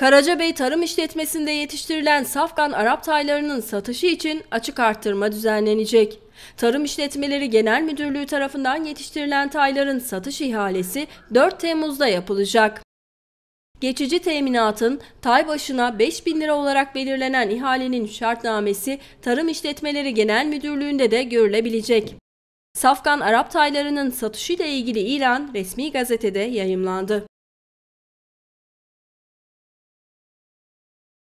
Karacabey Tarım İşletmesi'nde yetiştirilen safkan Arap taylarının satışı için açık arttırma düzenlenecek. Tarım İşletmeleri Genel Müdürlüğü tarafından yetiştirilen tayların satış ihalesi 4 Temmuz'da yapılacak. Geçici teminatın tay başına 5 bin lira olarak belirlenen ihalenin şartnamesi Tarım İşletmeleri Genel Müdürlüğü'nde de görülebilecek. Safkan Arap taylarının satışı ile ilgili ilan resmi gazetede yayımlandı.